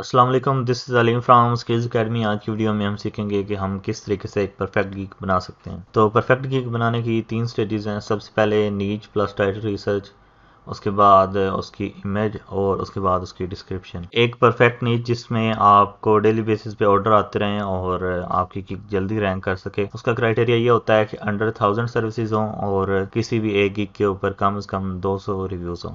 Aslam this is Aleem from Skills Academy आज की video में हम सीखेंगे कि हम किस तरीके से एक परफेक्ट गीक बना सकते हैं तो परफेक्ट गीक बनाने की तीन स्टेजेस हैं सबसे पहले नीच प्लस टाइटल रिसर्च उसके बाद उसकी इमेज और उसके बाद उसकी डिस्क्रिप्शन एक परफेक्ट नीच जिसमें आपको डेली बेसिस पे ऑर्डर आते रहें और आपकी गिक जल्दी रैंक कर सके उसका क्राइटेरिया ये होता है कि अंडर थाउजेंड सर्विसेज हों और किसी भी एक गीक के ऊपर कम से कम सौ रिव्यूज़ हों